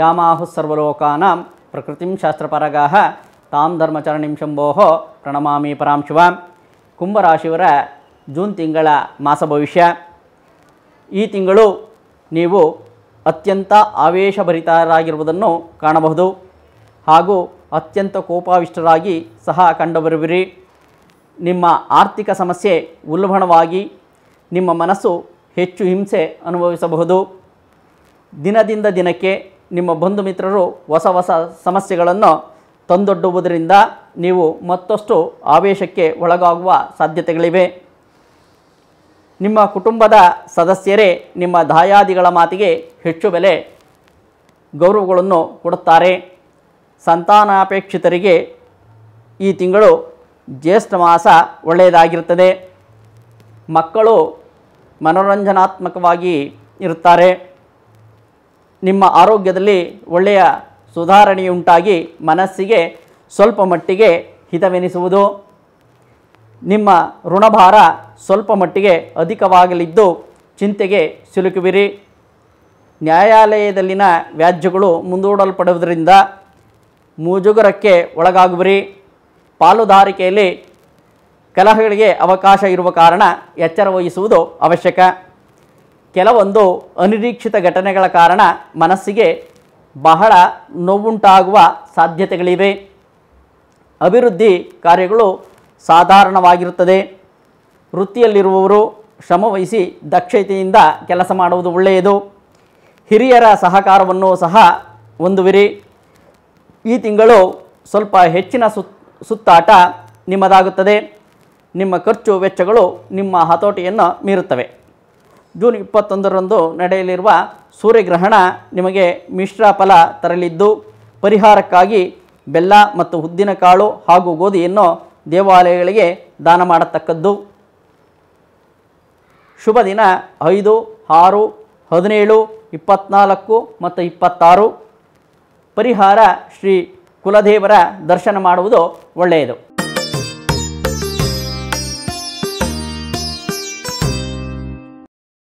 ಯಾಮಾಹುಃ ಸರ್ವಲೋಕಾನಾಂ ಪ್ರಕೃತಿಂ ಶಾಸ್ತ್ರಪರಗಾಹ ತಾಂ ಧರ್ಮಚರಣಿಂ ಶಂಭೋಃ ಪ್ರಣಮಾಮಿ ಪರಾಂಶಿವ ಕುಂಭರಾಶಿಯವರ ಜೂನ್ ತಿಂಗಳ ಮಾಸ ಭವಿಷ್ಯ ಈ ತಿಂಗಳು ನೀವು ಅತ್ಯಂತ ಆವೇಶಭರಿತರಾಗಿರುವುದನ್ನು ಕಾಣಬಹುದು ಹಾಗೂ ಅತ್ಯಂತ ಕೋಪಾವಿಷ್ಟರಾಗಿ ಸಹ ಕಂಡುಬರುವಿರಿ ನಿಮ್ಮ ಆರ್ಥಿಕ ಸಮಸ್ಯೆ ಉಲ್ಲಭಣವಾಗಿ ನಿಮ್ಮ ಮನಸ್ಸು ಹೆಚ್ಚು ಹಿಂಸೆ ಅನುಭವಿಸಬಹುದು ದಿನದಿಂದ ದಿನಕ್ಕೆ ನಿಮ್ಮ ಬಂಧು ಮಿತ್ರರು ಹೊಸ ಹೊಸ ಸಮಸ್ಯೆಗಳನ್ನು ತಂದೊಡ್ಡುವುದರಿಂದ ನೀವು ಮತ್ತಷ್ಟು ಆವೇಶಕ್ಕೆ ಒಳಗಾಗುವ ಸಾಧ್ಯತೆಗಳಿವೆ ನಿಮ್ಮ ಕುಟುಂಬದ ಸದಸ್ಯರೇ ನಿಮ್ಮ ದಾಯಾದಿಗಳ ಮಾತಿಗೆ ಹೆಚ್ಚು ಬೆಲೆ ಗೌರವಗಳನ್ನು ಕೊಡುತ್ತಾರೆ ಸಂತಾನಾಪೇಕ್ಷಿತರಿಗೆ ಈ ತಿಂಗಳು ಜ್ಯೇಷ್ಠ ಮಾಸ ಒಳ್ಳೆಯದಾಗಿರುತ್ತದೆ ಮಕ್ಕಳು ಮನೋರಂಜನಾತ್ಮಕವಾಗಿ ಇರುತ್ತಾರೆ ನಿಮ್ಮ ಆರೋಗ್ಯದಲ್ಲಿ ಒಳ್ಳೆಯ ಸುಧಾರಣೆಯುಂಟಾಗಿ ಮನಸ್ಸಿಗೆ ಸ್ವಲ್ಪ ಮಟ್ಟಿಗೆ ಹಿತವೆನಿಸುವುದು ನಿಮ್ಮ ಋಣಭಾರ ಸ್ವಲ್ಪ ಮಟ್ಟಿಗೆ ಅಧಿಕವಾಗಲಿದ್ದು ಚಿಂತೆಗೆ ಸಿಲುಕುವಿರಿ ನ್ಯಾಯಾಲಯದಲ್ಲಿನ ವ್ಯಾಜ್ಯಗಳು ಮುಂದೂಡಲ್ಪಡುವುದರಿಂದ ಮುಜುಗರಕ್ಕೆ ಒಳಗಾಗುವಿರಿ ಪಾಲುದಾರಿಕೆಯಲ್ಲಿ ಕಲಹಗಳಿಗೆ ಅವಕಾಶ ಇರುವ ಕಾರಣ ಎಚ್ಚರ ವಹಿಸುವುದು ಅವಶ್ಯಕ ಕೆಲವೊಂದು ಅನಿರೀಕ್ಷಿತ ಘಟನೆಗಳ ಕಾರಣ ಮನಸ್ಸಿಗೆ ಬಹಳ ನೋವುಂಟಾಗುವ ಸಾಧ್ಯತೆಗಳಿವೆ ಅಭಿವೃದ್ಧಿ ಕಾರ್ಯಗಳು ಸಾಧಾರಣವಾಗಿರುತ್ತದೆ ವೃತ್ತಿಯಲ್ಲಿರುವವರು ಶ್ರಮವಹಿಸಿ ದಕ್ಷತೆಯಿಂದ ಕೆಲಸ ಮಾಡುವುದು ಒಳ್ಳೆಯದು ಹಿರಿಯರ ಸಹಕಾರವನ್ನು ಸಹ ಹೊಂದುವಿರಿ ಈ ತಿಂಗಳು ಸ್ವಲ್ಪ ಹೆಚ್ಚಿನ ಸುತ್ ಸುತ್ತಾಟ ನಿಮ್ಮದಾಗುತ್ತದೆ ನಿಮ್ಮ ಖರ್ಚು ವೆಚ್ಚಗಳು ನಿಮ್ಮ ಹತೋಟಿಯನ್ನು ಮೀರುತ್ತವೆ ಜೂನ್ ಇಪ್ಪತ್ತೊಂದರಂದು ನಡೆಯಲಿರುವ ಸೂರ್ಯಗ್ರಹಣ ನಿಮಗೆ ಮಿಶ್ರ ಫಲ ತರಲಿದ್ದು ಪರಿಹಾರಕ್ಕಾಗಿ ಬೆಲ್ಲ ಮತ್ತು ಉದ್ದಿನ ಕಾಳು ಹಾಗೂ ಗೋಧಿಯನ್ನು ದೇವಾಲಯಗಳಿಗೆ ದಾನ ಮಾಡತಕ್ಕದ್ದು ಶುಭ ದಿನ ಐದು ಆರು ಹದಿನೇಳು ಇಪ್ಪತ್ತ್ನಾಲ್ಕು ಮತ್ತು ಇಪ್ಪತ್ತಾರು ಪರಿಹಾರ ಶ್ರೀ ಕುಲದೇವರ ದರ್ಶನ ಮಾಡುವುದು ಒಳ್ಳೆಯದು